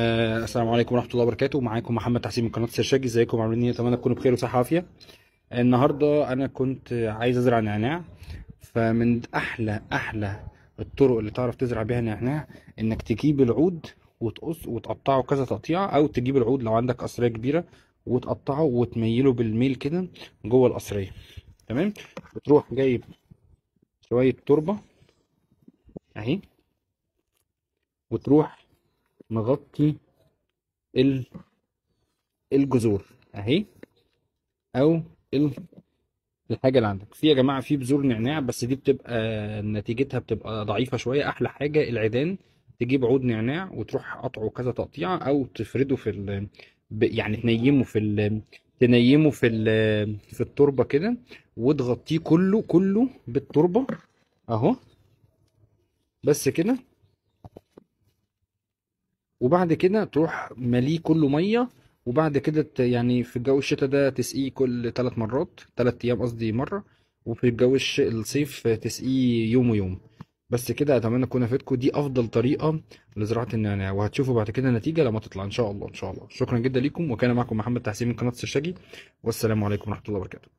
آه، السلام عليكم ورحمه الله وبركاته معاكم محمد تحسين من قناه سيرشاج ازيكم عاملين ايه اتمنى تكونوا بخير وصحه وعافيه النهارده انا كنت عايز ازرع نعناع فمن احلى احلى الطرق اللي تعرف تزرع بيها نعناع انك تجيب العود وتقص وتقطعه كذا تقطيعه او تجيب العود لو عندك قصريه كبيره وتقطعه وتميله بالميل كده جوه القصريه تمام وتروح جايب شويه تربه اهي وتروح نغطي الجذور اهي او الحاجه اللي عندك في يا جماعه في بذور نعناع بس دي بتبقى نتيجتها بتبقى ضعيفه شويه احلى حاجه العيدان تجيب عود نعناع وتروح قطعه كذا تقطيعه او تفرده في ال... يعني تنيمه في ال... تنيمه في ال... في التربه كده وتغطيه كله كله بالتربه اهو بس كده وبعد كده تروح مليه كله ميه وبعد كده يعني في الجو الشتاء ده تسقيه كل ثلاث مرات ثلاث ايام قصدي مره وفي الجو الصيف تسقيه يوم ويوم بس كده اتمنى اكون افدتكم دي افضل طريقه لزراعه النعناع يعني وهتشوفوا بعد كده النتيجه لما تطلع ان شاء الله ان شاء الله شكرا جدا ليكم وكان معكم محمد تحسين من قناه الشاجي والسلام عليكم ورحمه الله وبركاته